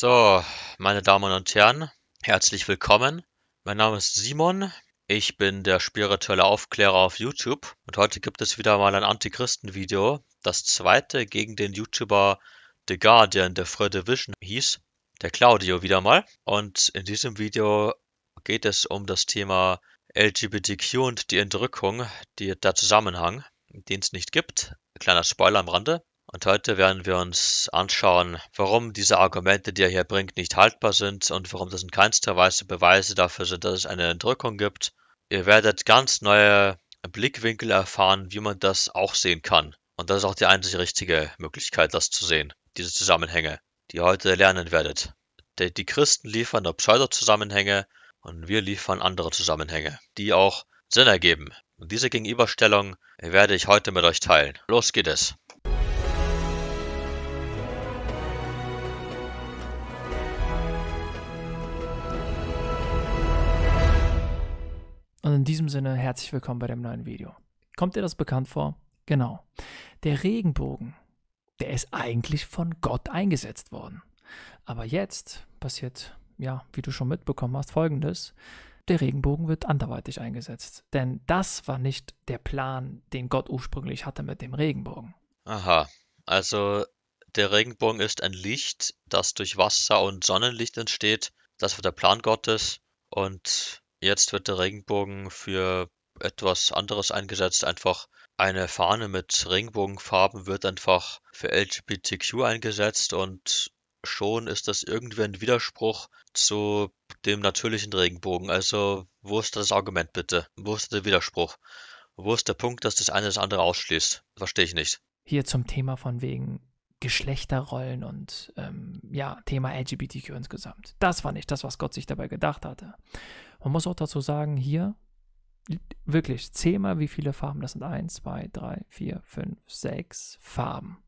So, meine Damen und Herren, herzlich willkommen. Mein Name ist Simon. Ich bin der spirituelle Aufklärer auf YouTube und heute gibt es wieder mal ein Antichristen-Video, das zweite gegen den YouTuber The Guardian, der Free Division hieß, der Claudio wieder mal. Und in diesem Video geht es um das Thema LGBTQ und die Entrückung, die, der Zusammenhang, den es nicht gibt. Kleiner Spoiler am Rande. Und heute werden wir uns anschauen, warum diese Argumente, die er hier bringt, nicht haltbar sind und warum das in keinster Weise Beweise dafür sind, dass es eine Entrückung gibt. Ihr werdet ganz neue Blickwinkel erfahren, wie man das auch sehen kann. Und das ist auch die einzig richtige Möglichkeit, das zu sehen, diese Zusammenhänge, die ihr heute lernen werdet. Die Christen liefern nur Pseudo-Zusammenhänge und wir liefern andere Zusammenhänge, die auch Sinn ergeben. Und diese Gegenüberstellung werde ich heute mit euch teilen. Los geht es! diesem Sinne herzlich willkommen bei dem neuen Video. Kommt dir das bekannt vor? Genau. Der Regenbogen, der ist eigentlich von Gott eingesetzt worden. Aber jetzt passiert, ja, wie du schon mitbekommen hast, folgendes. Der Regenbogen wird anderweitig eingesetzt. Denn das war nicht der Plan, den Gott ursprünglich hatte mit dem Regenbogen. Aha, also der Regenbogen ist ein Licht, das durch Wasser und Sonnenlicht entsteht. Das war der Plan Gottes. Und Jetzt wird der Regenbogen für etwas anderes eingesetzt. Einfach eine Fahne mit Regenbogenfarben wird einfach für LGBTQ eingesetzt und schon ist das irgendwie ein Widerspruch zu dem natürlichen Regenbogen. Also wo ist das Argument bitte? Wo ist der Widerspruch? Wo ist der Punkt, dass das eine das andere ausschließt? Verstehe ich nicht. Hier zum Thema von wegen Geschlechterrollen und ähm, ja, Thema LGBTQ insgesamt. Das war nicht das, was Gott sich dabei gedacht hatte. Man muss auch dazu sagen, hier wirklich zehnmal, wie viele Farben das sind. 1, 2, 3, 4, 5, 6 Farben.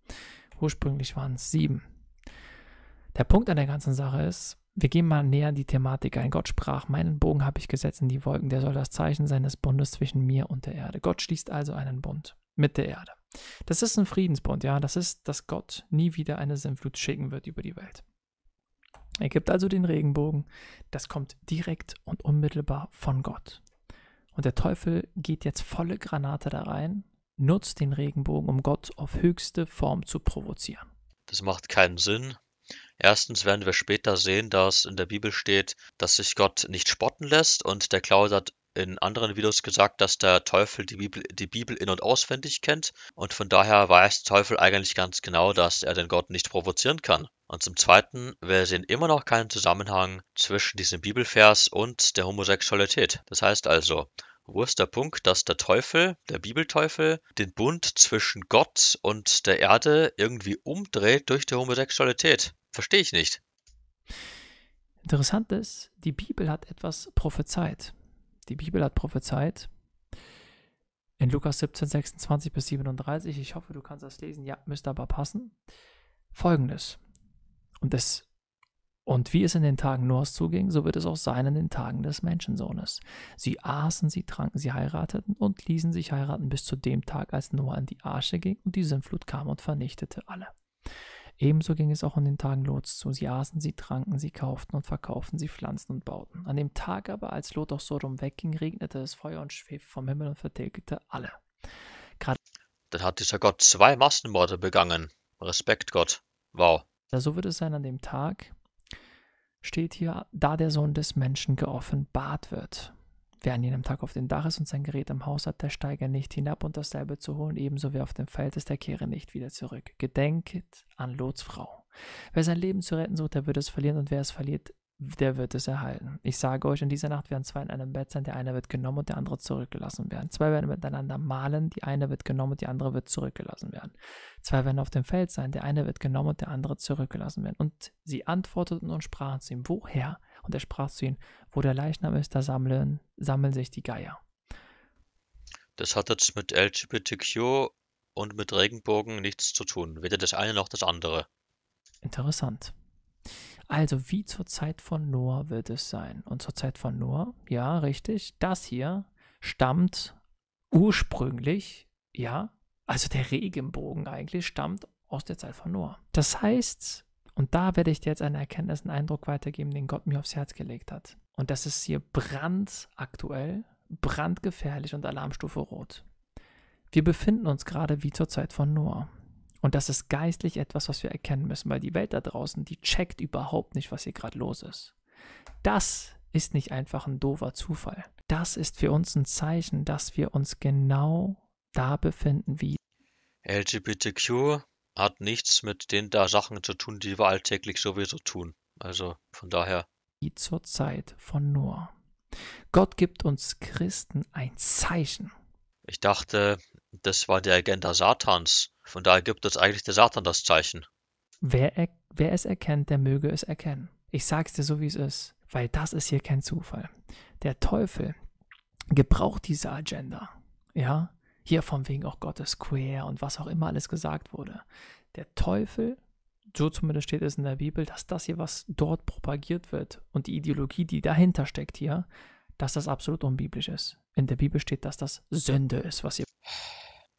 Ursprünglich waren es sieben. Der Punkt an der ganzen Sache ist, wir gehen mal näher in die Thematik ein. Gott sprach, meinen Bogen habe ich gesetzt in die Wolken, der soll das Zeichen seines Bundes zwischen mir und der Erde. Gott schließt also einen Bund mit der Erde. Das ist ein Friedensbund, ja, das ist, dass Gott nie wieder eine Sinnflut schicken wird über die Welt. Er gibt also den Regenbogen. Das kommt direkt und unmittelbar von Gott. Und der Teufel geht jetzt volle Granate da rein, nutzt den Regenbogen, um Gott auf höchste Form zu provozieren. Das macht keinen Sinn. Erstens werden wir später sehen, dass in der Bibel steht, dass sich Gott nicht spotten lässt und der Klaus hat in anderen Videos gesagt, dass der Teufel die Bibel, die Bibel in- und auswendig kennt und von daher weiß Teufel eigentlich ganz genau, dass er den Gott nicht provozieren kann. Und zum Zweiten, wir sehen immer noch keinen Zusammenhang zwischen diesem Bibelvers und der Homosexualität. Das heißt also, wo ist der Punkt, dass der Teufel, der Bibelteufel, den Bund zwischen Gott und der Erde irgendwie umdreht durch die Homosexualität? Verstehe ich nicht. Interessant ist, die Bibel hat etwas prophezeit die Bibel hat prophezeit. In Lukas 17, 26 bis 37, ich hoffe, du kannst das lesen, ja, müsste aber passen. Folgendes. Und, es, und wie es in den Tagen Noahs zuging, so wird es auch sein in den Tagen des Menschensohnes. Sie aßen, sie tranken, sie heirateten und ließen sich heiraten bis zu dem Tag, als Noah in die Arsche ging und die Sintflut kam und vernichtete alle. Ebenso ging es auch an den Tagen Lots zu. Sie aßen, sie tranken, sie kauften und verkauften, sie pflanzten und bauten. An dem Tag aber, als Lot aus Sodom wegging, regnete es Feuer und Schwefel vom Himmel und vertilgte alle. Gerade Dann hat dieser Gott zwei Massenmorde begangen. Respekt, Gott. Wow. so wird es sein an dem Tag, steht hier, da der Sohn des Menschen geoffenbart wird. Wer an jenem Tag auf dem Dach ist und sein Gerät im Haus hat, der steige nicht hinab, und dasselbe zu holen, ebenso wer auf dem Feld ist, der kehre nicht wieder zurück. Gedenket an Lots Frau. Wer sein Leben zu retten sucht, der wird es verlieren, und wer es verliert, der wird es erhalten. Ich sage euch, in dieser Nacht werden zwei in einem Bett sein, der eine wird genommen und der andere zurückgelassen werden. Zwei werden miteinander malen, die eine wird genommen und die andere wird zurückgelassen werden. Zwei werden auf dem Feld sein, der eine wird genommen und der andere zurückgelassen werden. Und sie antworteten und sprachen zu ihm, woher und er sprach zu ihnen, wo der Leichnam ist, da sammeln, sammeln sich die Geier. Das hat jetzt mit LGBTQ und mit Regenbogen nichts zu tun, weder das eine noch das andere. Interessant. Also wie zur Zeit von Noah wird es sein. Und zur Zeit von Noah, ja, richtig, das hier stammt ursprünglich, ja, also der Regenbogen eigentlich stammt aus der Zeit von Noah. Das heißt, und da werde ich dir jetzt eine Erkenntnis, einen Eindruck weitergeben, den Gott mir aufs Herz gelegt hat. Und das ist hier brandaktuell, brandgefährlich und Alarmstufe rot. Wir befinden uns gerade wie zur Zeit von Noah. Und das ist geistlich etwas, was wir erkennen müssen, weil die Welt da draußen, die checkt überhaupt nicht, was hier gerade los ist. Das ist nicht einfach ein doofer Zufall. Das ist für uns ein Zeichen, dass wir uns genau da befinden, wie LGBTQ hat nichts mit den da Sachen zu tun, die wir alltäglich sowieso tun. Also von daher. Wie zur Zeit von Noah. Gott gibt uns Christen ein Zeichen. Ich dachte, das war die Agenda Satans. Von daher gibt uns eigentlich der Satan das Zeichen. Wer, er, wer es erkennt, der möge es erkennen. Ich sag's dir so, wie es ist, weil das ist hier kein Zufall. Der Teufel gebraucht diese Agenda, ja, hier von wegen auch oh Gottes ist queer und was auch immer alles gesagt wurde. Der Teufel, so zumindest steht es in der Bibel, dass das hier, was dort propagiert wird und die Ideologie, die dahinter steckt hier, dass das absolut unbiblisch ist. In der Bibel steht, dass das Sünde ist, was ihr.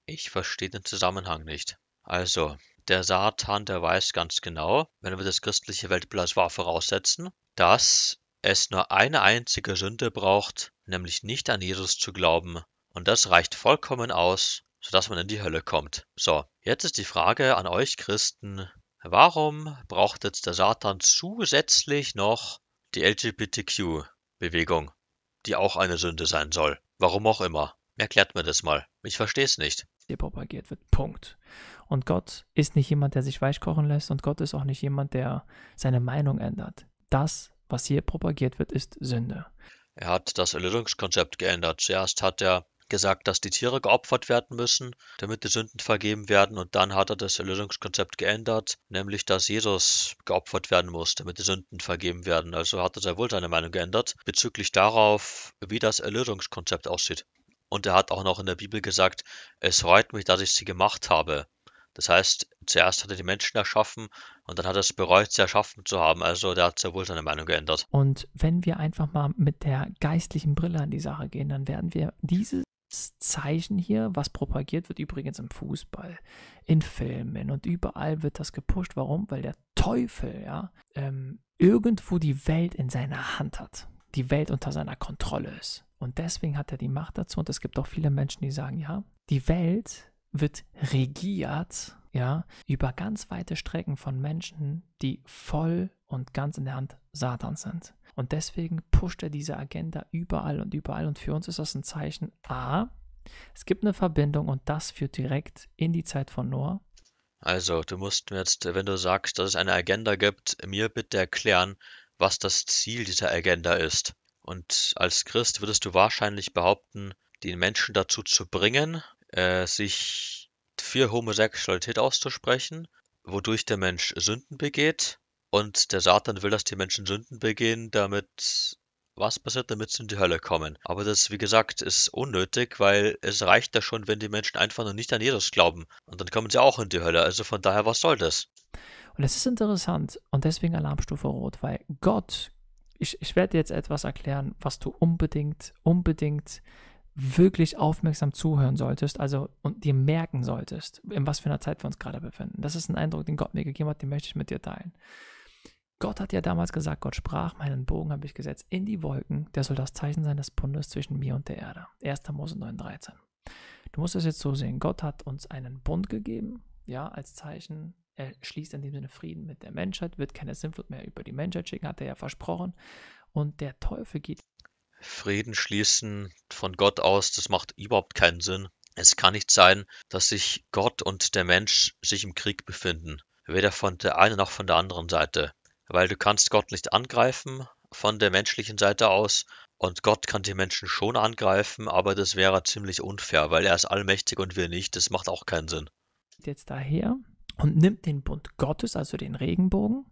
Ich verstehe den Zusammenhang nicht. Also, der Satan, der weiß ganz genau, wenn wir das christliche Weltblas war voraussetzen, dass es nur eine einzige Sünde braucht, nämlich nicht an Jesus zu glauben, und das reicht vollkommen aus, sodass man in die Hölle kommt. So, jetzt ist die Frage an euch Christen, warum braucht jetzt der Satan zusätzlich noch die LGBTQ-Bewegung, die auch eine Sünde sein soll? Warum auch immer. Erklärt mir das mal. Ich verstehe es nicht. Die propagiert wird. Punkt. Und Gott ist nicht jemand, der sich weich kochen lässt und Gott ist auch nicht jemand, der seine Meinung ändert. Das, was hier propagiert wird, ist Sünde. Er hat das Erlösungskonzept geändert. Zuerst hat er gesagt, dass die Tiere geopfert werden müssen, damit die Sünden vergeben werden. Und dann hat er das Erlösungskonzept geändert, nämlich dass Jesus geopfert werden muss, damit die Sünden vergeben werden. Also hat er sehr wohl seine Meinung geändert bezüglich darauf, wie das Erlösungskonzept aussieht. Und er hat auch noch in der Bibel gesagt, es freut mich, dass ich sie gemacht habe. Das heißt, zuerst hat er die Menschen erschaffen und dann hat er es bereut, sie erschaffen zu haben. Also der hat sehr wohl seine Meinung geändert. Und wenn wir einfach mal mit der geistlichen Brille an die Sache gehen, dann werden wir diese Zeichen hier, was propagiert wird, übrigens im Fußball, in Filmen und überall wird das gepusht. Warum? Weil der Teufel, ja, ähm, irgendwo die Welt in seiner Hand hat, die Welt unter seiner Kontrolle ist. Und deswegen hat er die Macht dazu. Und es gibt auch viele Menschen, die sagen, ja, die Welt wird regiert, ja, über ganz weite Strecken von Menschen, die voll und ganz in der Hand Satans sind. Und deswegen pusht er diese Agenda überall und überall. Und für uns ist das ein Zeichen, a, es gibt eine Verbindung und das führt direkt in die Zeit von Noah. Also, du musst mir jetzt, wenn du sagst, dass es eine Agenda gibt, mir bitte erklären, was das Ziel dieser Agenda ist. Und als Christ würdest du wahrscheinlich behaupten, den Menschen dazu zu bringen, äh, sich für Homosexualität auszusprechen, wodurch der Mensch Sünden begeht und der Satan will, dass die Menschen Sünden begehen, damit was passiert, damit sie in die Hölle kommen. Aber das, wie gesagt, ist unnötig, weil es reicht ja schon, wenn die Menschen einfach nur nicht an Jesus glauben. Und dann kommen sie auch in die Hölle. Also von daher, was soll das? Und es ist interessant und deswegen Alarmstufe Rot, weil Gott, ich, ich werde jetzt etwas erklären, was du unbedingt, unbedingt wirklich aufmerksam zuhören solltest, also und dir merken solltest, in was für einer Zeit wir uns gerade befinden. Das ist ein Eindruck, den Gott mir gegeben hat, den möchte ich mit dir teilen. Gott hat ja damals gesagt, Gott sprach, meinen Bogen habe ich gesetzt in die Wolken, der soll das Zeichen sein des Bundes zwischen mir und der Erde. 1. Mose 9,13. Du musst es jetzt so sehen, Gott hat uns einen Bund gegeben, ja, als Zeichen. Er schließt in dem Sinne Frieden mit der Menschheit, wird keine Sinnflut mehr über die Menschheit schicken, hat er ja versprochen. Und der Teufel geht. Frieden schließen von Gott aus, das macht überhaupt keinen Sinn. Es kann nicht sein, dass sich Gott und der Mensch sich im Krieg befinden. Weder von der einen noch von der anderen Seite weil du kannst Gott nicht angreifen von der menschlichen Seite aus und Gott kann die Menschen schon angreifen, aber das wäre ziemlich unfair, weil er ist allmächtig und wir nicht. Das macht auch keinen Sinn. Jetzt daher und nimmt den Bund Gottes, also den Regenbogen,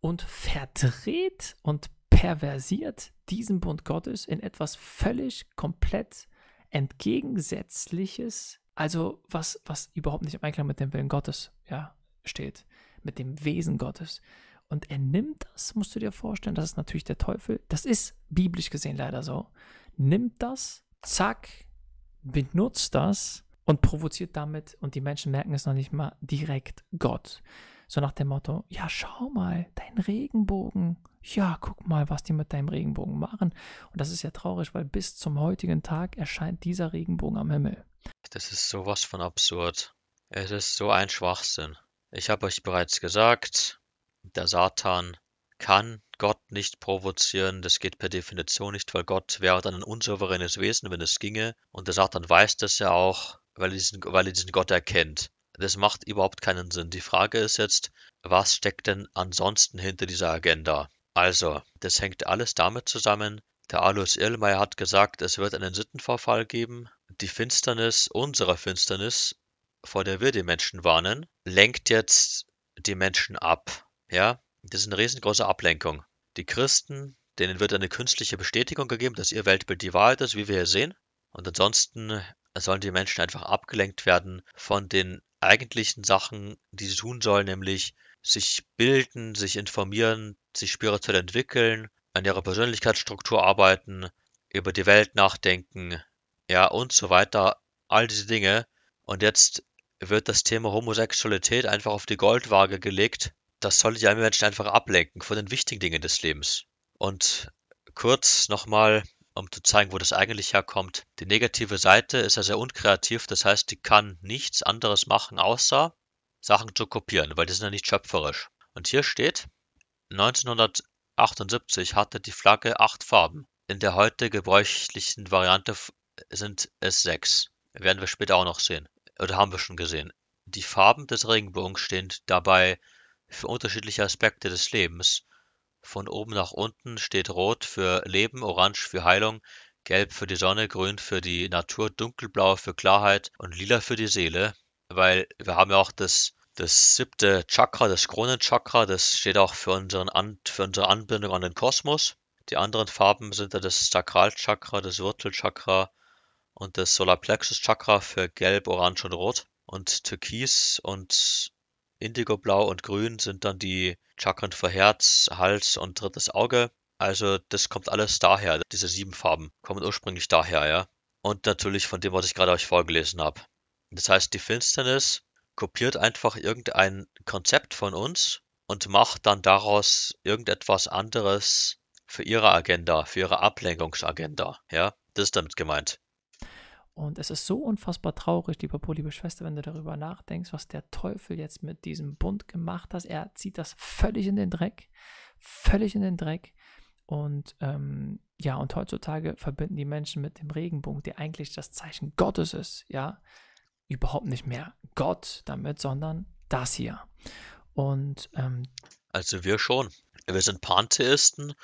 und verdreht und perversiert diesen Bund Gottes in etwas völlig komplett entgegensätzliches, also was, was überhaupt nicht im Einklang mit dem Willen Gottes ja, steht, mit dem Wesen Gottes. Und er nimmt das, musst du dir vorstellen, das ist natürlich der Teufel. Das ist biblisch gesehen leider so. Nimmt das, zack, benutzt das und provoziert damit, und die Menschen merken es noch nicht mal direkt, Gott. So nach dem Motto, ja, schau mal, dein Regenbogen. Ja, guck mal, was die mit deinem Regenbogen machen. Und das ist ja traurig, weil bis zum heutigen Tag erscheint dieser Regenbogen am Himmel. Das ist sowas von absurd. Es ist so ein Schwachsinn. Ich habe euch bereits gesagt, der Satan kann Gott nicht provozieren, das geht per Definition nicht, weil Gott wäre dann ein unsouveränes Wesen, wenn es ginge. Und der Satan weiß das ja auch, weil er diesen, weil er diesen Gott erkennt. Das macht überhaupt keinen Sinn. Die Frage ist jetzt, was steckt denn ansonsten hinter dieser Agenda? Also, das hängt alles damit zusammen. Der Alois Irlmeier hat gesagt, es wird einen Sittenverfall geben. Die Finsternis, unsere Finsternis, vor der wir die Menschen warnen, lenkt jetzt die Menschen ab. Ja, das ist eine riesengroße Ablenkung. Die Christen, denen wird eine künstliche Bestätigung gegeben, dass ihr Weltbild die Wahrheit ist, wie wir hier sehen. Und ansonsten sollen die Menschen einfach abgelenkt werden von den eigentlichen Sachen, die sie tun sollen, nämlich sich bilden, sich informieren, sich spirituell entwickeln, an ihrer Persönlichkeitsstruktur arbeiten, über die Welt nachdenken, ja, und so weiter. All diese Dinge. Und jetzt wird das Thema Homosexualität einfach auf die Goldwaage gelegt das sollte die armen Menschen einfach ablenken von den wichtigen Dingen des Lebens. Und kurz nochmal, um zu zeigen, wo das eigentlich herkommt. Die negative Seite ist ja sehr unkreativ, das heißt, die kann nichts anderes machen, außer Sachen zu kopieren, weil die sind ja nicht schöpferisch. Und hier steht, 1978 hatte die Flagge acht Farben. In der heute gebräuchlichen Variante sind es sechs. Werden wir später auch noch sehen. Oder haben wir schon gesehen. Die Farben des Regenbogens stehen dabei für unterschiedliche Aspekte des Lebens. Von oben nach unten steht Rot für Leben, Orange für Heilung, Gelb für die Sonne, Grün für die Natur, Dunkelblau für Klarheit und Lila für die Seele. Weil wir haben ja auch das, das siebte Chakra, das Kronenchakra, das steht auch für, unseren An für unsere Anbindung an den Kosmos. Die anderen Farben sind ja das Sakralchakra, das Wurzelchakra und das Solarplexus-Chakra für Gelb, Orange und Rot. Und Türkis und Indigo, Blau und Grün sind dann die Chakren für Herz, Hals und drittes Auge. Also das kommt alles daher. Diese sieben Farben kommen ursprünglich daher, ja. Und natürlich von dem, was ich gerade euch vorgelesen habe. Das heißt, die Finsternis kopiert einfach irgendein Konzept von uns und macht dann daraus irgendetwas anderes für ihre Agenda, für ihre Ablenkungsagenda. Ja, das ist damit gemeint. Und es ist so unfassbar traurig, lieber Paul, liebe Schwester, wenn du darüber nachdenkst, was der Teufel jetzt mit diesem Bund gemacht hat. Er zieht das völlig in den Dreck, völlig in den Dreck. Und ähm, ja, und heutzutage verbinden die Menschen mit dem Regenbogen, der eigentlich das Zeichen Gottes ist, ja, überhaupt nicht mehr Gott damit, sondern das hier. Und ähm, also wir schon. Wir sind Pantheisten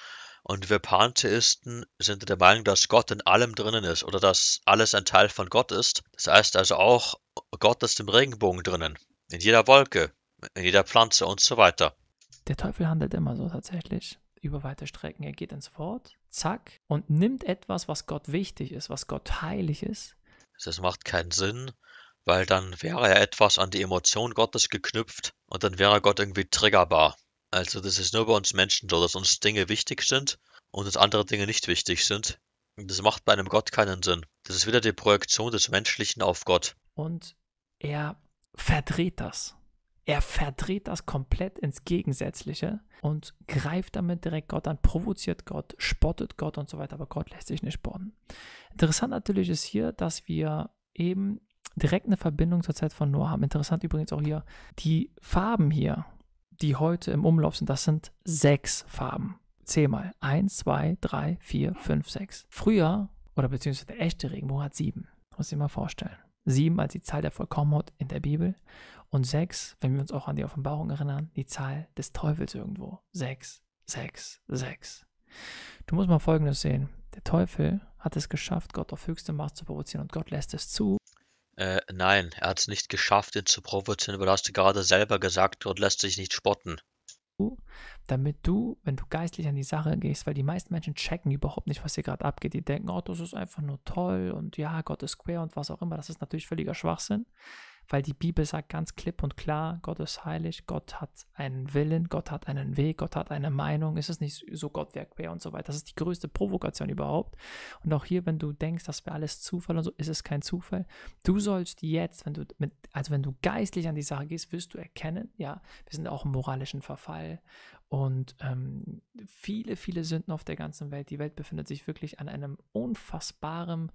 und wir Pantheisten sind der Meinung, dass Gott in allem drinnen ist oder dass alles ein Teil von Gott ist. Das heißt also auch, Gott ist im Regenbogen drinnen, in jeder Wolke, in jeder Pflanze und so weiter. Der Teufel handelt immer so tatsächlich über weite Strecken. Er geht ins Wort, zack, und nimmt etwas, was Gott wichtig ist, was Gott heilig ist. Das macht keinen Sinn, weil dann wäre er etwas an die Emotion Gottes geknüpft und dann wäre Gott irgendwie triggerbar. Also das ist nur bei uns Menschen so, dass uns Dinge wichtig sind und dass andere Dinge nicht wichtig sind. das macht bei einem Gott keinen Sinn. Das ist wieder die Projektion des Menschlichen auf Gott. Und er verdreht das. Er verdreht das komplett ins Gegensätzliche und greift damit direkt Gott an, provoziert Gott, spottet Gott und so weiter, aber Gott lässt sich nicht spotten. Interessant natürlich ist hier, dass wir eben direkt eine Verbindung zur Zeit von Noah haben. Interessant übrigens auch hier die Farben hier, die heute im Umlauf sind, das sind sechs Farben. Zehnmal. Eins, zwei, drei, vier, fünf, sechs. Früher, oder beziehungsweise der echte Regenbogen hat sieben. Muss ich mal vorstellen. Sieben als die Zahl der Vollkommenheit in der Bibel. Und sechs, wenn wir uns auch an die Offenbarung erinnern, die Zahl des Teufels irgendwo. Sechs, sechs, sechs. Du musst mal Folgendes sehen. Der Teufel hat es geschafft, Gott auf höchstem Maß zu provozieren und Gott lässt es zu, äh, nein, er hat es nicht geschafft, ihn zu provozieren, weil du hast gerade selber gesagt und lässt sich nicht spotten. Damit du, wenn du geistlich an die Sache gehst, weil die meisten Menschen checken überhaupt nicht, was hier gerade abgeht. Die denken, oh, das ist einfach nur toll und ja, Gott ist queer und was auch immer. Das ist natürlich völliger Schwachsinn weil die Bibel sagt ganz klipp und klar, Gott ist heilig, Gott hat einen Willen, Gott hat einen Weg, Gott hat eine Meinung, ist es nicht so Gottwerk wäre und so weiter. Das ist die größte Provokation überhaupt. Und auch hier, wenn du denkst, das wäre alles Zufall und so, ist es kein Zufall. Du sollst jetzt, wenn du mit, also wenn du geistlich an die Sache gehst, wirst du erkennen, ja, wir sind auch im moralischen Verfall und ähm, viele, viele Sünden auf der ganzen Welt. Die Welt befindet sich wirklich an einem unfassbaren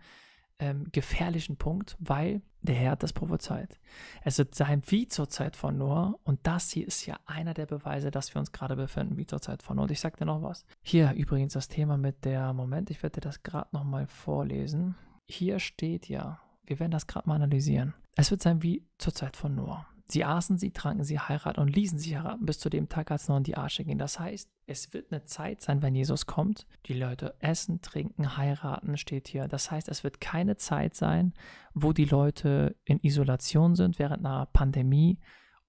ähm, gefährlichen Punkt, weil der Herr hat das prophezeit. Es wird sein wie zur Zeit von Noah und das hier ist ja einer der Beweise, dass wir uns gerade befinden, wie zur Zeit von Noah. Und ich sage dir noch was. Hier übrigens das Thema mit der, Moment, ich werde dir das gerade nochmal vorlesen. Hier steht ja, wir werden das gerade mal analysieren. Es wird sein wie zur Zeit von Noah. Sie aßen sie, tranken sie, heiraten und ließen sich heiraten bis zu dem Tag, als noch in die Arsche ging. Das heißt, es wird eine Zeit sein, wenn Jesus kommt. Die Leute essen, trinken, heiraten, steht hier. Das heißt, es wird keine Zeit sein, wo die Leute in Isolation sind während einer Pandemie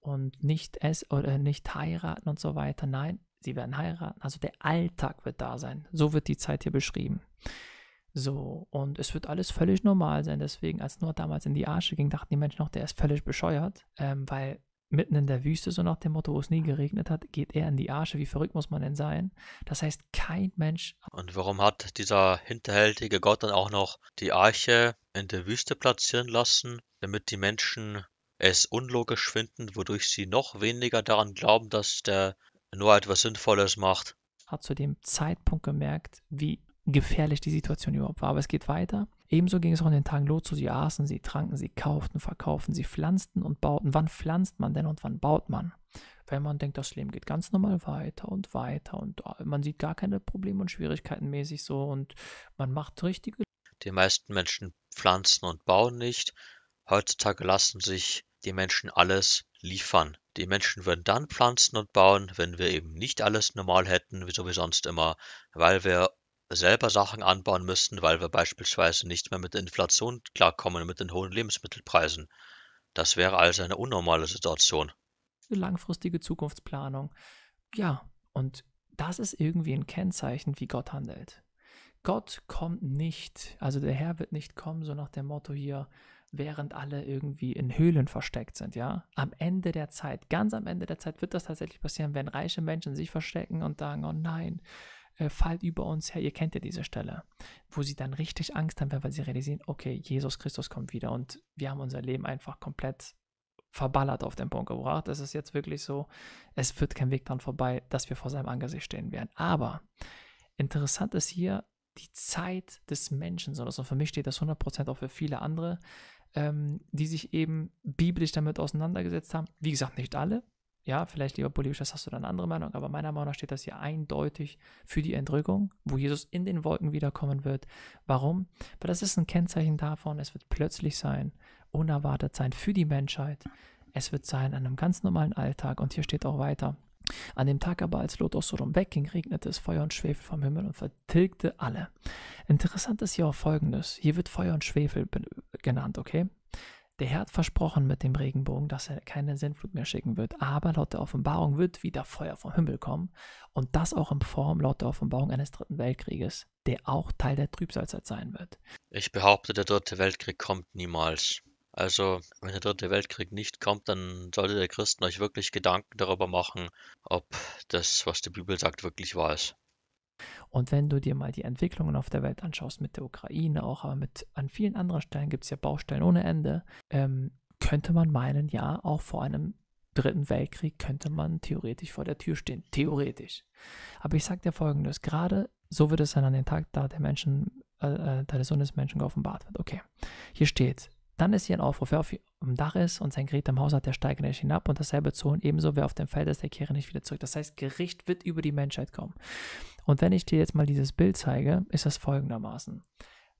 und nicht es oder nicht heiraten und so weiter. Nein, sie werden heiraten. Also der Alltag wird da sein. So wird die Zeit hier beschrieben. So, und es wird alles völlig normal sein. Deswegen, als Noah damals in die Arche ging, dachten die Menschen noch, der ist völlig bescheuert, ähm, weil mitten in der Wüste, so nach dem Motto, wo es nie geregnet hat, geht er in die Arche. Wie verrückt muss man denn sein? Das heißt, kein Mensch. Und warum hat dieser hinterhältige Gott dann auch noch die Arche in der Wüste platzieren lassen, damit die Menschen es unlogisch finden, wodurch sie noch weniger daran glauben, dass der Noah etwas Sinnvolles macht? Hat zu dem Zeitpunkt gemerkt, wie gefährlich die Situation überhaupt war. Aber es geht weiter. Ebenso ging es auch in den Tagen Lot zu. Sie aßen, sie tranken, sie kauften, verkauften, sie pflanzten und bauten. Wann pflanzt man denn und wann baut man? Wenn man denkt, das Leben geht ganz normal weiter und weiter und ah, man sieht gar keine Probleme und Schwierigkeiten mäßig so und man macht richtige. Die meisten Menschen pflanzen und bauen nicht. Heutzutage lassen sich die Menschen alles liefern. Die Menschen würden dann pflanzen und bauen, wenn wir eben nicht alles normal hätten, so wie sonst immer, weil wir selber Sachen anbauen müssten, weil wir beispielsweise nicht mehr mit der Inflation klarkommen, mit den hohen Lebensmittelpreisen. Das wäre also eine unnormale Situation. Eine langfristige Zukunftsplanung. Ja, und das ist irgendwie ein Kennzeichen, wie Gott handelt. Gott kommt nicht, also der Herr wird nicht kommen, so nach dem Motto hier, während alle irgendwie in Höhlen versteckt sind, ja. Am Ende der Zeit, ganz am Ende der Zeit wird das tatsächlich passieren, wenn reiche Menschen sich verstecken und sagen, oh nein, äh, über uns her. Ihr kennt ja diese Stelle, wo sie dann richtig Angst haben, weil sie realisieren, okay, Jesus Christus kommt wieder und wir haben unser Leben einfach komplett verballert auf den Punkt gebracht. Es ist jetzt wirklich so, es wird kein Weg dran vorbei, dass wir vor seinem Angesicht stehen werden. Aber interessant ist hier die Zeit des Menschen, sondern also für mich steht das 100% auch für viele andere, ähm, die sich eben biblisch damit auseinandergesetzt haben. Wie gesagt, nicht alle, ja, vielleicht, lieber Polybius, hast du dann eine andere Meinung, aber meiner Meinung nach steht das hier eindeutig für die Entrückung, wo Jesus in den Wolken wiederkommen wird. Warum? Weil das ist ein Kennzeichen davon, es wird plötzlich sein, unerwartet sein für die Menschheit. Es wird sein an einem ganz normalen Alltag. Und hier steht auch weiter. An dem Tag aber, als Lot aus Sodom wegging, regnete es Feuer und Schwefel vom Himmel und vertilgte alle. Interessant ist hier auch folgendes: Hier wird Feuer und Schwefel genannt, okay? Der Herr hat versprochen mit dem Regenbogen, dass er keine Sintflut mehr schicken wird, aber laut der Offenbarung wird wieder Feuer vom Himmel kommen und das auch in Form laut der Offenbarung eines dritten Weltkrieges, der auch Teil der Trübsalzeit sein wird. Ich behaupte, der dritte Weltkrieg kommt niemals. Also, wenn der dritte Weltkrieg nicht kommt, dann solltet ihr Christen euch wirklich Gedanken darüber machen, ob das, was die Bibel sagt, wirklich wahr ist. Und wenn du dir mal die Entwicklungen auf der Welt anschaust, mit der Ukraine auch, aber mit, an vielen anderen Stellen gibt es ja Baustellen ohne Ende, ähm, könnte man meinen, ja, auch vor einem Dritten Weltkrieg könnte man theoretisch vor der Tür stehen. Theoretisch. Aber ich sage dir folgendes: gerade so wird es dann an den Tag, da der Menschen, äh, äh da der Sohn des Menschen geoffenbart wird. Okay, hier steht. Dann ist hier ein Aufruf, wer auf dem Dach ist und sein Gerät im Haus hat, der steige nicht hinab und dasselbe Zonen ebenso, wer auf dem Feld ist, der kehre nicht wieder zurück. Das heißt, Gericht wird über die Menschheit kommen. Und wenn ich dir jetzt mal dieses Bild zeige, ist das folgendermaßen.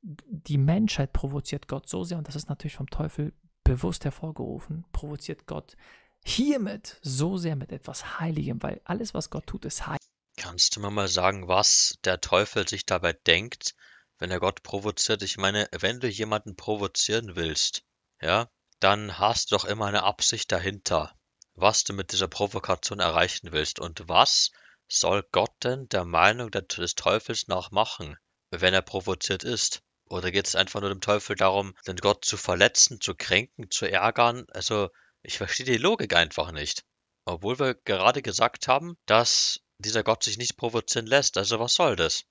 Die Menschheit provoziert Gott so sehr, und das ist natürlich vom Teufel bewusst hervorgerufen, provoziert Gott hiermit so sehr mit etwas Heiligem, weil alles, was Gott tut, ist heilig. Kannst du mir mal sagen, was der Teufel sich dabei denkt, wenn er Gott provoziert? Ich meine, wenn du jemanden provozieren willst, ja, dann hast du doch immer eine Absicht dahinter, was du mit dieser Provokation erreichen willst und was soll Gott denn der Meinung des Teufels nach machen, wenn er provoziert ist? Oder geht es einfach nur dem Teufel darum, den Gott zu verletzen, zu kränken, zu ärgern? Also, ich verstehe die Logik einfach nicht. Obwohl wir gerade gesagt haben, dass dieser Gott sich nicht provozieren lässt. Also, was soll das?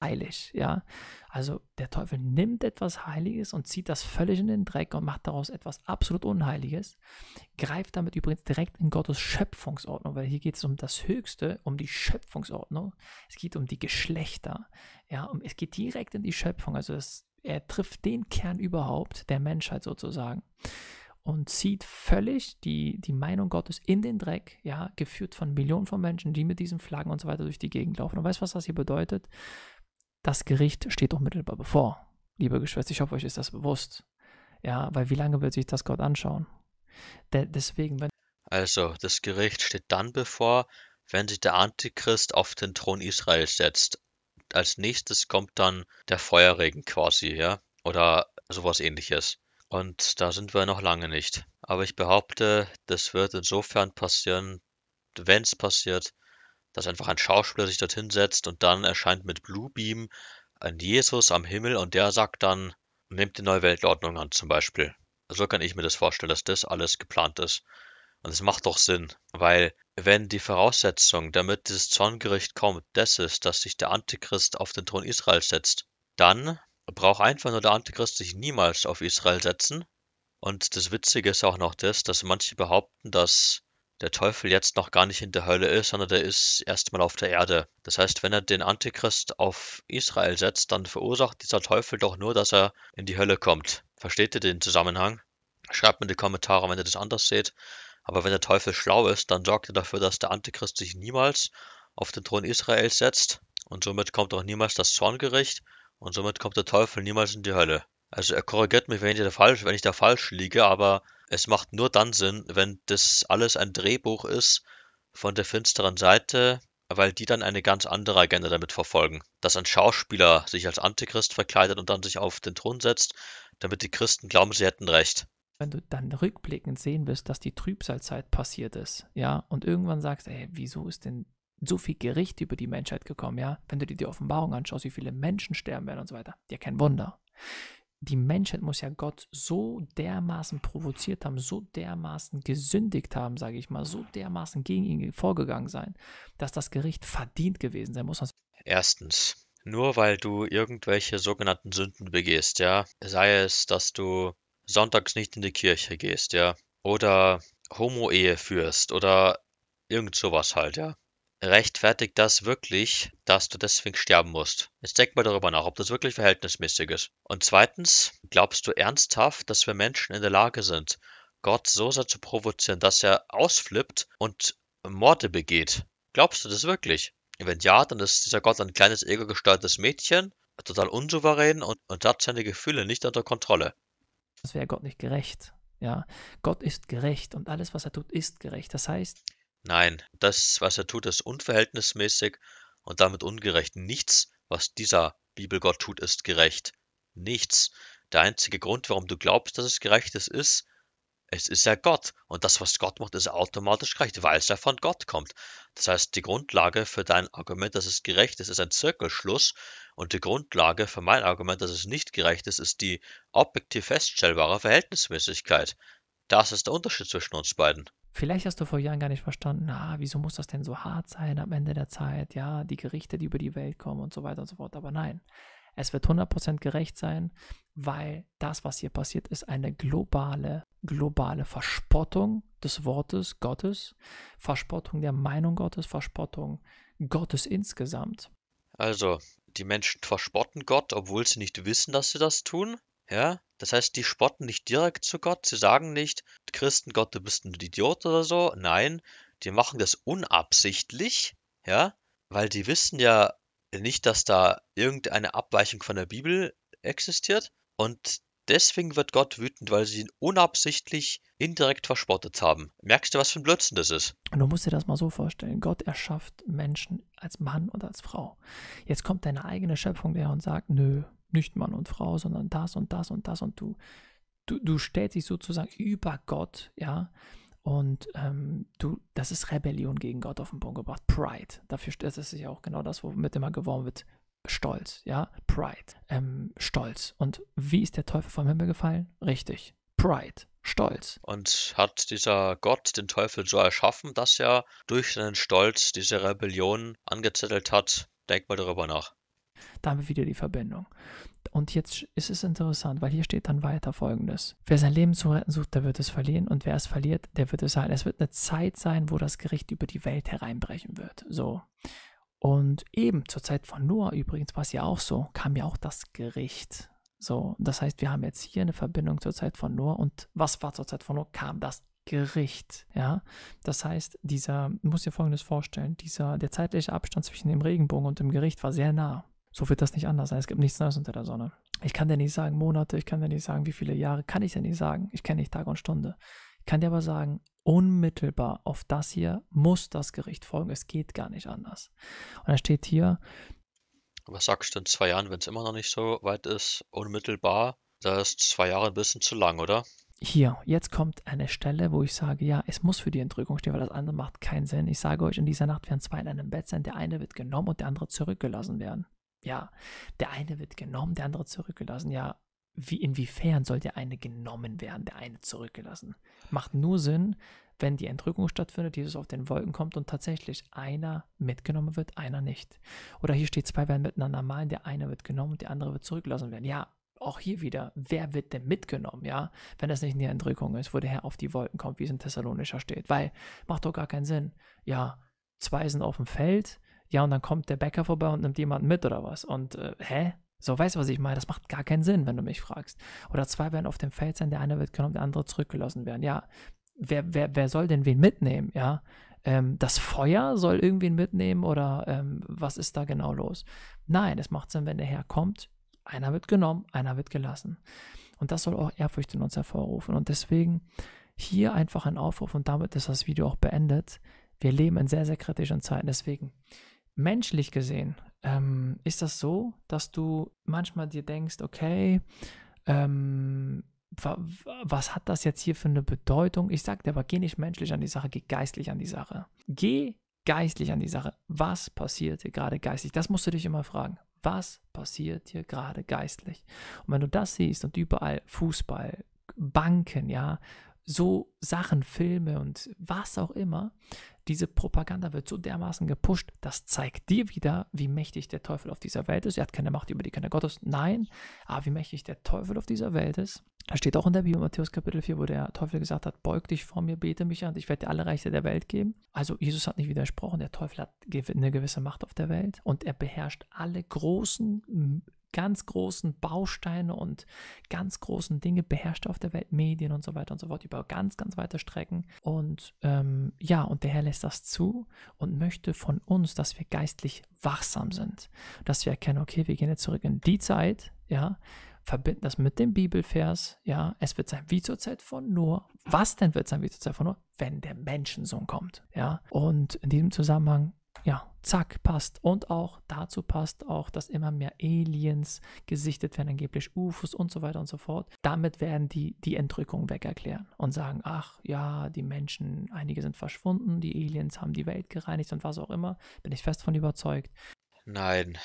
Eilig, ja. Also der Teufel nimmt etwas Heiliges und zieht das völlig in den Dreck und macht daraus etwas absolut Unheiliges, greift damit übrigens direkt in Gottes Schöpfungsordnung, weil hier geht es um das Höchste, um die Schöpfungsordnung. Es geht um die Geschlechter. Ja, um, es geht direkt in die Schöpfung. Also das, er trifft den Kern überhaupt der Menschheit sozusagen und zieht völlig die, die Meinung Gottes in den Dreck, ja, geführt von Millionen von Menschen, die mit diesen Flaggen und so weiter durch die Gegend laufen. Und weißt du, was das hier bedeutet? Das Gericht steht unmittelbar bevor. Liebe Geschwister, ich hoffe, euch ist das bewusst. Ja, weil wie lange wird sich das Gott anschauen? De deswegen, wenn. Also, das Gericht steht dann bevor, wenn sich der Antichrist auf den Thron Israels setzt. Als nächstes kommt dann der Feuerregen quasi, ja? Oder sowas ähnliches. Und da sind wir noch lange nicht. Aber ich behaupte, das wird insofern passieren, wenn es passiert, dass einfach ein Schauspieler sich dorthin setzt und dann erscheint mit Bluebeam ein Jesus am Himmel und der sagt dann, nimmt die neue Weltordnung an zum Beispiel. So kann ich mir das vorstellen, dass das alles geplant ist. Und es macht doch Sinn, weil wenn die Voraussetzung, damit dieses Zorngericht kommt, das ist, dass sich der Antichrist auf den Thron Israel setzt, dann braucht einfach nur der Antichrist sich niemals auf Israel setzen. Und das Witzige ist auch noch das, dass manche behaupten, dass der Teufel jetzt noch gar nicht in der Hölle ist, sondern der ist erstmal auf der Erde. Das heißt, wenn er den Antichrist auf Israel setzt, dann verursacht dieser Teufel doch nur, dass er in die Hölle kommt. Versteht ihr den Zusammenhang? Schreibt mir in die Kommentare, wenn ihr das anders seht. Aber wenn der Teufel schlau ist, dann sorgt er dafür, dass der Antichrist sich niemals auf den Thron Israels setzt. Und somit kommt auch niemals das Zorngericht. Und somit kommt der Teufel niemals in die Hölle. Also er korrigiert mich, wenn ich da falsch, wenn ich da falsch liege, aber es macht nur dann Sinn, wenn das alles ein Drehbuch ist von der finsteren Seite, weil die dann eine ganz andere Agenda damit verfolgen. Dass ein Schauspieler sich als Antichrist verkleidet und dann sich auf den Thron setzt, damit die Christen glauben, sie hätten recht. Wenn du dann rückblickend sehen wirst, dass die Trübsalzeit passiert ist, ja, und irgendwann sagst, ey, wieso ist denn so viel Gericht über die Menschheit gekommen, ja? Wenn du dir die Offenbarung anschaust, wie viele Menschen sterben werden und so weiter, ja, kein Wunder die Menschheit muss ja Gott so dermaßen provoziert haben, so dermaßen gesündigt haben, sage ich mal, so dermaßen gegen ihn vorgegangen sein, dass das Gericht verdient gewesen sein muss. Erstens, nur weil du irgendwelche sogenannten Sünden begehst, ja, sei es, dass du sonntags nicht in die Kirche gehst, ja, oder Homo-Ehe führst oder irgend sowas halt, ja. Rechtfertigt das wirklich, dass du deswegen sterben musst? Jetzt denk mal darüber nach, ob das wirklich verhältnismäßig ist. Und zweitens, glaubst du ernsthaft, dass wir Menschen in der Lage sind, Gott so sehr zu provozieren, dass er ausflippt und Morde begeht? Glaubst du das wirklich? Wenn ja, dann ist dieser Gott ein kleines ego-gesteuertes Mädchen, total unsouverän und, und hat seine Gefühle nicht unter Kontrolle. Das wäre Gott nicht gerecht. Ja, Gott ist gerecht und alles, was er tut, ist gerecht. Das heißt, Nein, das, was er tut, ist unverhältnismäßig und damit ungerecht. Nichts, was dieser Bibelgott tut, ist gerecht. Nichts. Der einzige Grund, warum du glaubst, dass es gerecht ist, ist, es ist ja Gott. Und das, was Gott macht, ist automatisch gerecht, weil es ja von Gott kommt. Das heißt, die Grundlage für dein Argument, dass es gerecht ist, ist ein Zirkelschluss. Und die Grundlage für mein Argument, dass es nicht gerecht ist, ist die objektiv feststellbare Verhältnismäßigkeit. Das ist der Unterschied zwischen uns beiden. Vielleicht hast du vor Jahren gar nicht verstanden, na, wieso muss das denn so hart sein am Ende der Zeit? Ja, die Gerichte, die über die Welt kommen und so weiter und so fort. Aber nein, es wird 100% gerecht sein, weil das, was hier passiert, ist eine globale, globale Verspottung des Wortes Gottes, Verspottung der Meinung Gottes, Verspottung Gottes insgesamt. Also, die Menschen verspotten Gott, obwohl sie nicht wissen, dass sie das tun. Ja, das heißt, die spotten nicht direkt zu Gott, sie sagen nicht, Christen, Gott, du bist ein Idiot oder so. Nein, die machen das unabsichtlich, ja, weil die wissen ja nicht, dass da irgendeine Abweichung von der Bibel existiert und deswegen wird Gott wütend, weil sie ihn unabsichtlich indirekt verspottet haben. Merkst du, was für ein Blödsinn das ist? Und du musst dir das mal so vorstellen. Gott erschafft Menschen als Mann und als Frau. Jetzt kommt deine eigene Schöpfung her und sagt, nö, nicht Mann und Frau, sondern das und das und das und du, du, du stellst dich sozusagen über Gott, ja, und ähm, du, das ist Rebellion gegen Gott auf den Punkt gebracht. Pride. Dafür, das es ja auch genau das, womit immer geworben wird. Stolz, ja, Pride, ähm, Stolz. Und wie ist der Teufel vom Himmel gefallen? Richtig, Pride, Stolz. Und hat dieser Gott den Teufel so erschaffen, dass er durch seinen Stolz diese Rebellion angezettelt hat? Denk mal darüber nach. Da haben wir wieder die Verbindung. Und jetzt ist es interessant, weil hier steht dann weiter folgendes. Wer sein Leben zu retten sucht, der wird es verlieren und wer es verliert, der wird es sein. Es wird eine Zeit sein, wo das Gericht über die Welt hereinbrechen wird. So. Und eben zur Zeit von Noah übrigens war es ja auch so, kam ja auch das Gericht. So, das heißt, wir haben jetzt hier eine Verbindung zur Zeit von Noah und was war zur Zeit von Noah? Kam das Gericht. Ja, das heißt, dieser, muss dir folgendes vorstellen, dieser, der zeitliche Abstand zwischen dem Regenbogen und dem Gericht war sehr nah. So wird das nicht anders sein. Es gibt nichts Neues unter der Sonne. Ich kann dir nicht sagen Monate, ich kann dir nicht sagen wie viele Jahre, kann ich dir nicht sagen. Ich kenne nicht Tag und Stunde. Ich kann dir aber sagen, unmittelbar auf das hier muss das Gericht folgen. Es geht gar nicht anders. Und da steht hier. Was sagst du in zwei Jahren, wenn es immer noch nicht so weit ist? Unmittelbar, da ist zwei Jahre ein bisschen zu lang, oder? Hier, jetzt kommt eine Stelle, wo ich sage, ja, es muss für die Entrückung stehen, weil das andere macht keinen Sinn. Ich sage euch, in dieser Nacht werden zwei in einem Bett sein, der eine wird genommen und der andere zurückgelassen werden. Ja, der eine wird genommen, der andere zurückgelassen. Ja, wie, inwiefern soll der eine genommen werden, der eine zurückgelassen? Macht nur Sinn, wenn die Entrückung stattfindet, Jesus auf den Wolken kommt und tatsächlich einer mitgenommen wird, einer nicht. Oder hier steht, zwei werden miteinander malen, der eine wird genommen und der andere wird zurückgelassen werden. Ja, auch hier wieder, wer wird denn mitgenommen, ja? Wenn das nicht in der Entrückung ist, wo der Herr auf die Wolken kommt, wie es in Thessalonischer steht. Weil, macht doch gar keinen Sinn. Ja, zwei sind auf dem Feld, ja, und dann kommt der Bäcker vorbei und nimmt jemanden mit oder was. Und äh, hä? So, weißt du, was ich meine? Das macht gar keinen Sinn, wenn du mich fragst. Oder zwei werden auf dem Feld sein, der eine wird genommen, der andere zurückgelassen werden. Ja, wer, wer, wer soll denn wen mitnehmen, ja? Ähm, das Feuer soll irgendwen mitnehmen oder ähm, was ist da genau los? Nein, es macht Sinn, wenn der Herr kommt, einer wird genommen, einer wird gelassen. Und das soll auch Ehrfurcht in uns hervorrufen. Und deswegen hier einfach ein Aufruf und damit ist das Video auch beendet. Wir leben in sehr, sehr kritischen Zeiten. Deswegen menschlich gesehen, ähm, ist das so, dass du manchmal dir denkst, okay, ähm, wa, was hat das jetzt hier für eine Bedeutung? Ich sage dir aber, geh nicht menschlich an die Sache, geh geistlich an die Sache. Geh geistlich an die Sache. Was passiert dir gerade geistlich? Das musst du dich immer fragen. Was passiert hier gerade geistlich? Und wenn du das siehst und überall Fußball, Banken, ja, so Sachen, Filme und was auch immer, diese Propaganda wird so dermaßen gepusht, das zeigt dir wieder, wie mächtig der Teufel auf dieser Welt ist. Er hat keine Macht über die Kinder Gottes. Nein, aber wie mächtig der Teufel auf dieser Welt ist. Da steht auch in der Bibel, Matthäus Kapitel 4, wo der Teufel gesagt hat, beug dich vor mir, bete mich an, ich werde dir alle Reiche der Welt geben. Also Jesus hat nicht widersprochen, der Teufel hat eine gewisse Macht auf der Welt und er beherrscht alle großen ganz großen Bausteine und ganz großen Dinge beherrscht auf der Welt, Medien und so weiter und so fort, über ganz, ganz weite Strecken. Und ähm, ja, und der Herr lässt das zu und möchte von uns, dass wir geistlich wachsam sind, dass wir erkennen, okay, wir gehen jetzt zurück in die Zeit, ja, verbinden das mit dem Bibelvers, ja, es wird sein wie zur Zeit von nur. Was denn wird sein wie zur Zeit von nur? Wenn der Menschensohn kommt, ja. Und in diesem Zusammenhang ja, zack, passt. Und auch dazu passt auch, dass immer mehr Aliens gesichtet werden, angeblich UFOs und so weiter und so fort. Damit werden die die Entrückung weg erklären und sagen, ach ja, die Menschen, einige sind verschwunden, die Aliens haben die Welt gereinigt und was auch immer. Bin ich fest von überzeugt. Nein,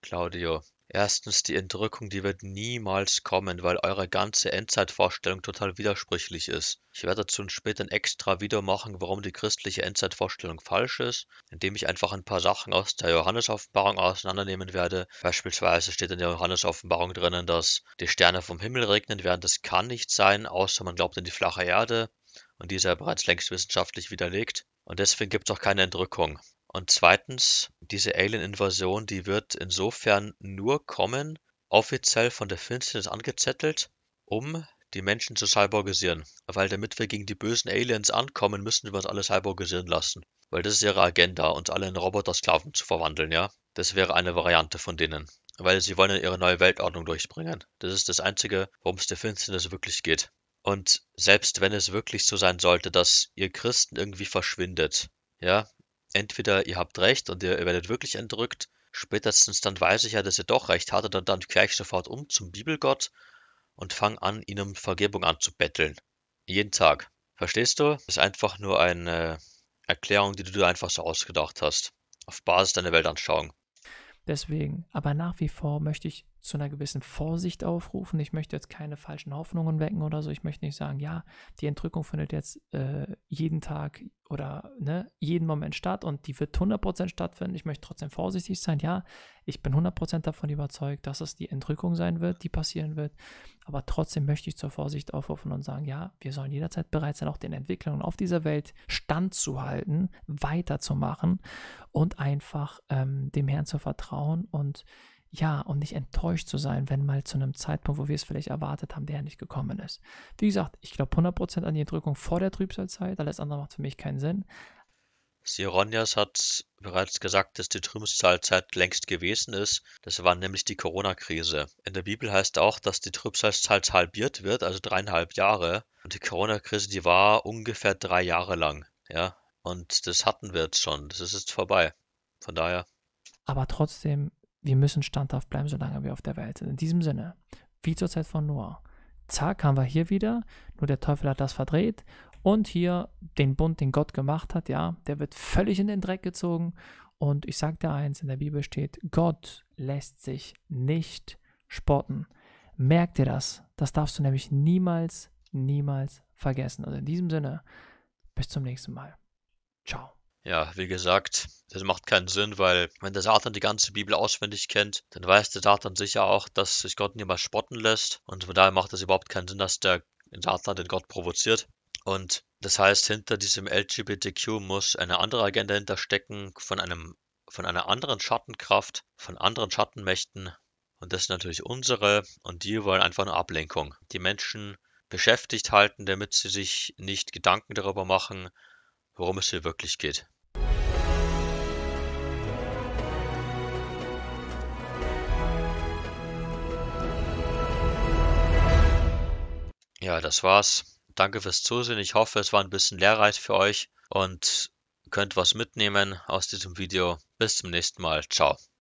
Claudio, Erstens die Entrückung, die wird niemals kommen, weil eure ganze Endzeitvorstellung total widersprüchlich ist. Ich werde dazu später ein extra Video machen, warum die christliche Endzeitvorstellung falsch ist, indem ich einfach ein paar Sachen aus der Johannes-Offenbarung auseinandernehmen werde. Beispielsweise steht in der Johannes-Offenbarung drinnen, dass die Sterne vom Himmel regnen werden. Das kann nicht sein, außer man glaubt in die flache Erde. Und diese ja bereits längst wissenschaftlich widerlegt. Und deswegen gibt es auch keine Entrückung. Und zweitens, diese Alien-Invasion, die wird insofern nur kommen, offiziell von der Finsternis angezettelt, um die Menschen zu cyborgisieren. Weil damit wir gegen die bösen Aliens ankommen, müssen wir uns alle cyborgisieren lassen. Weil das ist ihre Agenda, uns alle in Roboter-Sklaven zu verwandeln, ja? Das wäre eine Variante von denen. Weil sie wollen ihre neue Weltordnung durchbringen. Das ist das Einzige, worum es der Finsternis wirklich geht. Und selbst wenn es wirklich so sein sollte, dass ihr Christen irgendwie verschwindet, ja, entweder ihr habt recht und ihr werdet wirklich entrückt, spätestens dann weiß ich ja, dass ihr doch recht hattet und dann kehre ich sofort um zum Bibelgott und fange an, ihnen Vergebung anzubetteln. Jeden Tag. Verstehst du? Das ist einfach nur eine äh, Erklärung, die du dir einfach so ausgedacht hast. Auf Basis deiner Weltanschauung. Deswegen, aber nach wie vor möchte ich zu einer gewissen Vorsicht aufrufen. Ich möchte jetzt keine falschen Hoffnungen wecken oder so. Ich möchte nicht sagen, ja, die Entrückung findet jetzt äh, jeden Tag oder ne, jeden Moment statt und die wird 100% stattfinden. Ich möchte trotzdem vorsichtig sein. Ja, ich bin 100% davon überzeugt, dass es die Entrückung sein wird, die passieren wird. Aber trotzdem möchte ich zur Vorsicht aufrufen und sagen, ja, wir sollen jederzeit bereit sein, auch den Entwicklungen auf dieser Welt standzuhalten, weiterzumachen und einfach ähm, dem Herrn zu vertrauen und ja, und nicht enttäuscht zu sein, wenn mal zu einem Zeitpunkt, wo wir es vielleicht erwartet haben, der nicht gekommen ist. Wie gesagt, ich glaube 100% an die Entrückung vor der Trübsalzeit, alles andere macht für mich keinen Sinn. Sironias hat bereits gesagt, dass die Trübsalzeit längst gewesen ist. Das war nämlich die Corona-Krise. In der Bibel heißt auch, dass die Trübsalzeit halbiert wird, also dreieinhalb Jahre. Und die Corona-Krise, die war ungefähr drei Jahre lang. Ja, und das hatten wir jetzt schon. Das ist jetzt vorbei. Von daher. Aber trotzdem wir müssen standhaft bleiben, solange wir auf der Welt sind. In diesem Sinne, wie zur Zeit von Noah. Zack, haben wir hier wieder, nur der Teufel hat das verdreht. Und hier den Bund, den Gott gemacht hat, ja, der wird völlig in den Dreck gezogen. Und ich sage dir eins, in der Bibel steht, Gott lässt sich nicht spotten. Merk dir das. Das darfst du nämlich niemals, niemals vergessen. Also in diesem Sinne, bis zum nächsten Mal. Ciao. Ja, wie gesagt, das macht keinen Sinn, weil wenn der Satan die ganze Bibel auswendig kennt, dann weiß der Satan sicher auch, dass sich Gott niemals spotten lässt. Und von daher macht es überhaupt keinen Sinn, dass der Satan den Gott provoziert. Und das heißt, hinter diesem LGBTQ muss eine andere Agenda hinterstecken von einem von einer anderen Schattenkraft, von anderen Schattenmächten. Und das sind natürlich unsere und die wollen einfach eine Ablenkung. Die Menschen beschäftigt halten, damit sie sich nicht Gedanken darüber machen, worum es hier wirklich geht. Ja, das war's. Danke fürs Zusehen. Ich hoffe, es war ein bisschen lehrreich für euch und könnt was mitnehmen aus diesem Video. Bis zum nächsten Mal. Ciao.